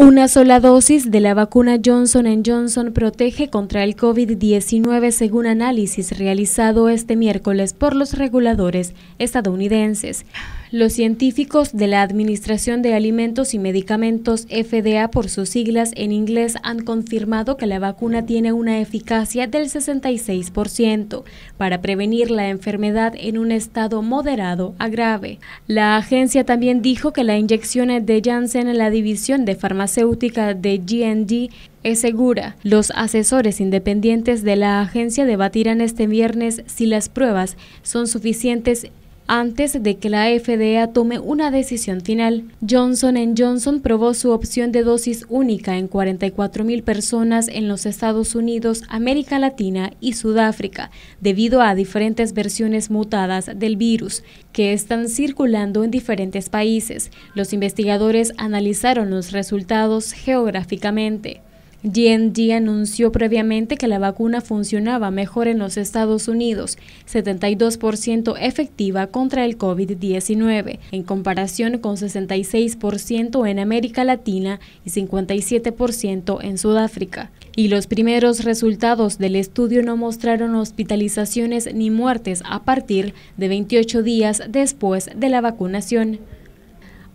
Una sola dosis de la vacuna Johnson Johnson protege contra el COVID-19 según análisis realizado este miércoles por los reguladores estadounidenses. Los científicos de la Administración de Alimentos y Medicamentos FDA por sus siglas en inglés han confirmado que la vacuna tiene una eficacia del 66% para prevenir la enfermedad en un estado moderado a grave. La agencia también dijo que la inyección de Janssen en la división de farmacéutica de GND es segura. Los asesores independientes de la agencia debatirán este viernes si las pruebas son suficientes antes de que la FDA tome una decisión final. Johnson Johnson probó su opción de dosis única en 44.000 personas en los Estados Unidos, América Latina y Sudáfrica, debido a diferentes versiones mutadas del virus que están circulando en diferentes países. Los investigadores analizaron los resultados geográficamente. GNG anunció previamente que la vacuna funcionaba mejor en los Estados Unidos, 72% efectiva contra el COVID-19, en comparación con 66% en América Latina y 57% en Sudáfrica. Y los primeros resultados del estudio no mostraron hospitalizaciones ni muertes a partir de 28 días después de la vacunación.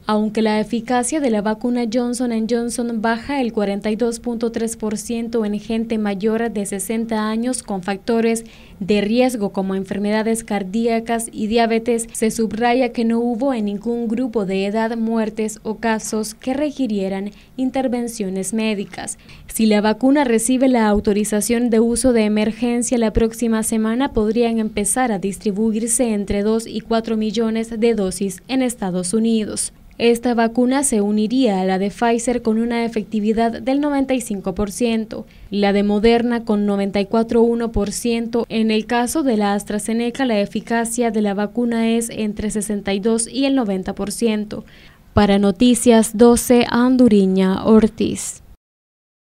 Aunque la eficacia de la vacuna Johnson Johnson baja el 42.3% en gente mayor de 60 años con factores de riesgo como enfermedades cardíacas y diabetes, se subraya que no hubo en ningún grupo de edad muertes o casos que requirieran intervenciones médicas. Si la vacuna recibe la autorización de uso de emergencia la próxima semana, podrían empezar a distribuirse entre 2 y 4 millones de dosis en Estados Unidos. Esta vacuna se uniría a la de Pfizer con una efectividad del 95%, la de Moderna con 94,1%. En el caso de la AstraZeneca, la eficacia de la vacuna es entre 62 y el 90%. Para Noticias 12, Anduriña Ortiz.